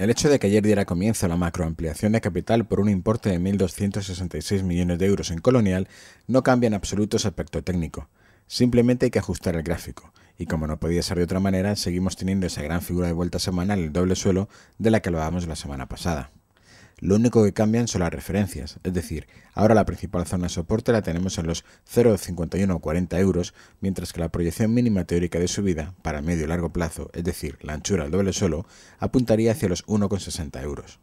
El hecho de que ayer diera comienzo la macroampliación de capital por un importe de 1.266 millones de euros en Colonial no cambia en absoluto su aspecto técnico. Simplemente hay que ajustar el gráfico, y como no podía ser de otra manera, seguimos teniendo esa gran figura de vuelta semanal, el doble suelo, de la que hablábamos la semana pasada. Lo único que cambian son las referencias, es decir, ahora la principal zona de soporte la tenemos en los 0,51 o 40 euros, mientras que la proyección mínima teórica de subida para medio y largo plazo, es decir, la anchura al doble solo, apuntaría hacia los 1,60 euros.